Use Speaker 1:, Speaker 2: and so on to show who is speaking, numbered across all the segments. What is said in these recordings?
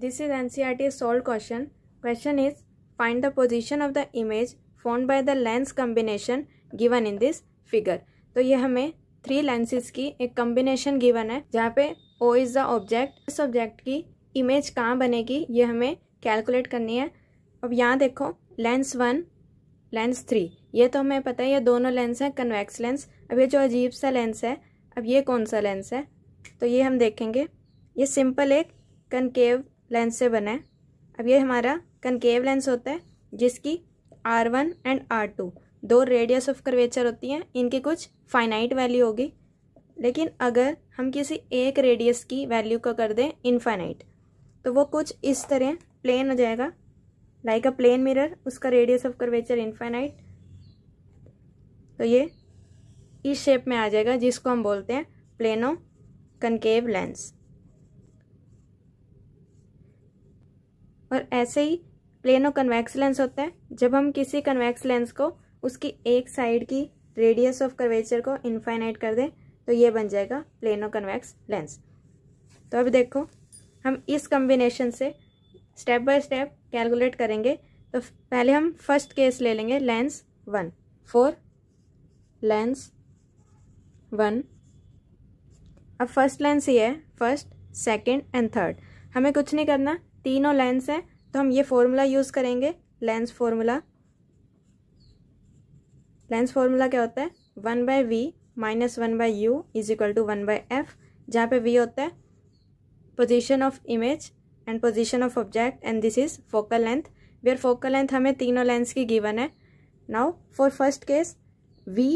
Speaker 1: this is N C R T solved question question is find the position of the image formed by the lens combination given in this figure तो ये हमें three lenses की एक combination given है जहाँ पे O is the object इस object की इमेज कहाँ बनेगी ये हमें कैलकुलेट करनी है अब यहाँ देखो लेंस वन लेंस थ्री ये तो हमें पता है ये दोनों लेंस हैं कन्वेक्स लेंस अब ये जो अजीब सा लेंस है अब ये कौन सा लेंस है तो ये हम देखेंगे ये सिंपल एक कनकेव लेंस से बना है अब ये हमारा कनकेव लेंस होता है जिसकी R one and R two दो रेडियस ऑफ कर्वेचर होती हैं इनकी कुछ फाइनाइट वैल्यू होगी लेकिन अगर हम किसी एक रेडियस की वैल्यू को कर दें इनफाइनाइट तो वो कुछ इस तरह प्लेन हो जाएगा लाइक अ प्लेन मिरर उसका रेडियस ऑफ कर्वेचर इनफाइनाइट तो ये इस शेप में आ जाएगा जिसको हम बोलते हैं प्लेनो कनकेव लेंस और ऐसे ही प्लेनो कन्वैक्स लेंस होता है जब हम किसी कन्वैक्स लेंस को उसकी एक साइड की रेडियस ऑफ कर्वेचर को इनफाइनाइट कर दें तो ये बन जाएगा प्लेनो कन्वैक्स लेंस तो अब देखो हम इस कम्बिनेशन से स्टेप बाय स्टेप कैलकुलेट करेंगे तो पहले हम फर्स्ट केस ले लेंगे lens one for lens one अब फर्स्ट लेंस ये है फर्स्ट सेकंड एंड थर्ड हमें कुछ नहीं करना तीनों लेंस हैं तो हम ये फॉर्मूला यूज़ करेंगे लेंस फॉर्मूला लेंस फॉर्मूला क्या होता है one by V minus one by U is equal to one by F जहाँ पे वी होता है position of image and position of object and this is focal length where focal length हमें तीनों lens की गिवन है now for first case V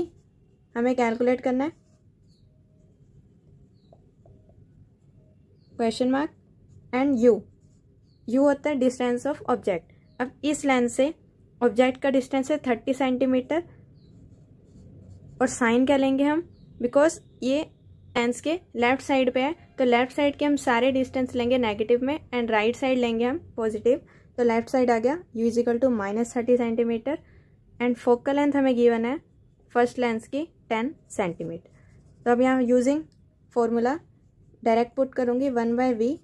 Speaker 1: हमें calculate करना है question mark and U U होता है डिस्टेंस ऑफ ऑब्जेक्ट अब इस लेंस से ऑब्जेक्ट का डिस्टेंस है थर्टी सेंटीमीटर और साइन क्या लेंगे हम बिकॉज ये एंस के लेफ्ट साइड पे है तो लेफ्ट साइड के हम सारे डिस्टेंस लेंगे नेगेटिव में एंड राइट साइड लेंगे हम पॉजिटिव तो लेफ्ट साइड आ गया U is equal to minus thirty centimetre and focal length हमें गिवन है फर्स्ट लेंस की टेन सेंटीमीटर तो अब यहाँ यूजिंग फॉर्मूला डायरेक्ट पुट करूँगी one by V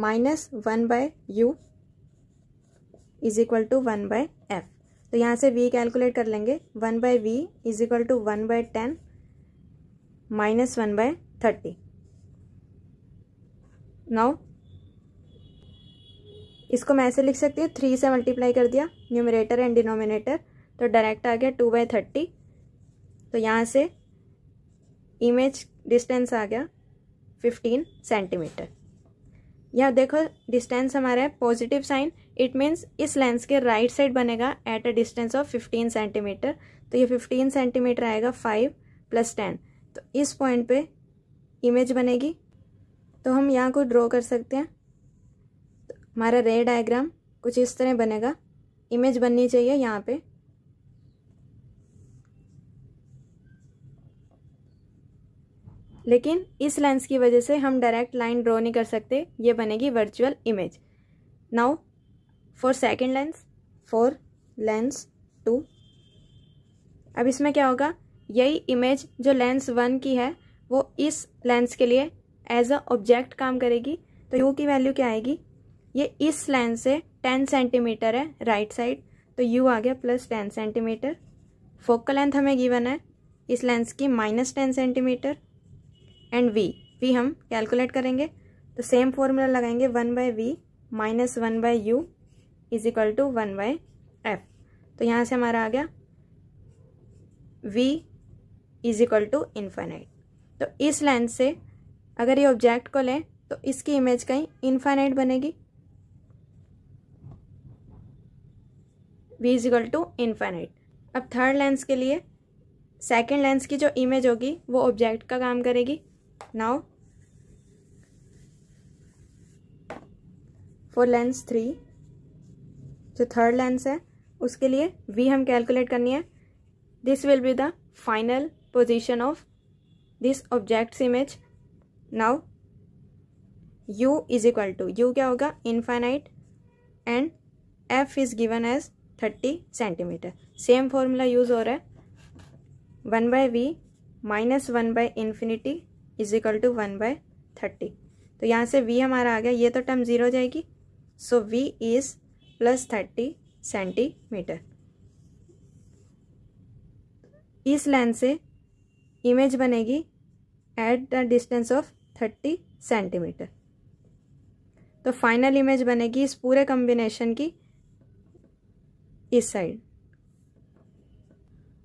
Speaker 1: minus one by U is equal to one by F तो यहाँ से वी कैलकुलेट कर लेंगे one by V is equal to one by ten minus one by thirty नौ इसको मैं ऐसे लिख सकती हूँ थ्री से मल्टीप्लाई कर दिया न्यूमिनेटर एंड डिनोमिनेटर तो डायरेक्ट आ गया टू बाय थर्टी तो यहाँ से इमेज डिस्टेंस आ गया फिफ्टीन सेंटीमीटर यह देखो डिस्टेंस हमारा है पॉजिटिव साइन इट मीन्स इस लेंस के राइट right साइड बनेगा at a distance of fifteen centimetre तो ये फिफ्टीन सेंटीमीटर आएगा फाइव प्लस टेन तो इस पॉइंट पे इमेज बनेगी तो हम यहाँ को ड्रॉ कर सकते हैं तो हमारा रे डायग्राम कुछ इस तरह बनेगा इमेज बननी चाहिए यहाँ पे लेकिन इस लेंस की वजह से हम डायरेक्ट लाइन ड्रॉ नहीं कर सकते ये बनेगी virtual image now for second lens for lens two अब इसमें क्या होगा यही इमेज जो लेंस वन की है वो इस लेंस के लिए एज अ ऑब्जेक्ट काम करेगी तो यू की वैल्यू क्या आएगी ये इस लेंस से टेन सेंटीमीटर है राइट right साइड तो यू आ गया plus ten centimetre focal length हमें गिवन है इस लेंस की minus ten centimetre and V V हम कैलकुलेट करेंगे तो सेम फॉर्मूला लगाएंगे one by V minus one by U is equal to one by F तो यहाँ से हमारा आ गया V is equal to infinite तो इस लेंस से अगर ये ऑब्जेक्ट को लें तो इसकी इमेज कहीं इन्फाइनाइट बनेगी V is equal to infinite अब थर्ड लेंस के लिए सेकेंड लेंस की जो इमेज होगी वो ऑब्जेक्ट का काम करेगी now फॉर लेंस थ्री जो थर्ड लेंस है उसके लिए वी हम कैलकुलेट करनी है this will be the final position of this object's image now u is equal to U क्या होगा infinite and f is given as thirty centimetre same formula use हो रहा है one by V minus one by infinity is equal to one by thirty तो यहाँ से we हमारा आ गया ये तो टर्म ज़ीरो हो जाएगी so V is plus thirty centimetre इस लेंथ से इमेज बनेगी at the distance of thirty centimetre तो फाइनल इमेज बनेगी इस पूरे कम्बिनेशन की इस साइड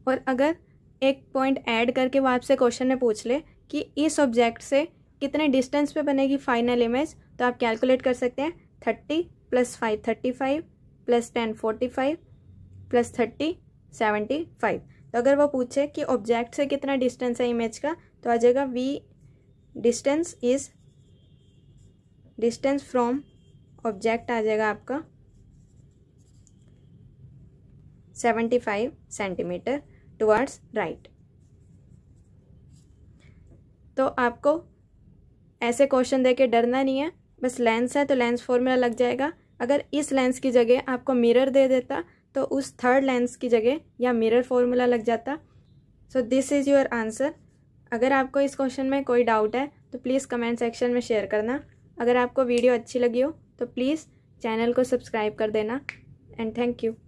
Speaker 1: और अगर एक पॉइंट ऐड करके वो आपसे क्वेश्चन में पूछ ले कि इस ऑब्जेक्ट से कितने डिस्टेंस पे बनेगी फाइनल इमेज तो आप कैलकुलेट कर सकते हैं thirty plus five thirty five plus ten forty five plus thirty seventy five तो अगर वो पूछे कि ऑब्जेक्ट से कितना डिस्टेंस है इमेज का तो आ जाएगा V distance is distance from object आ जाएगा आपका seventy five centimetre towards right तो आपको ऐसे क्वेश्चन दे के डरना नहीं है बस लेंस है तो लेंस फॉर्मूला लग जाएगा अगर इस लेंस की जगह आपको मिरर दे देता तो उस थर्ड लेंस की जगह या मिरर फॉर्मूला लग जाता so this is your answer अगर आपको इस क्वेश्चन में कोई डाउट है तो प्लीज़ कमेंट सेक्शन में शेयर करना अगर आपको वीडियो अच्छी लगी हो तो प्लीज़ चैनल को सब्सक्राइब कर देना एंड थैंक यू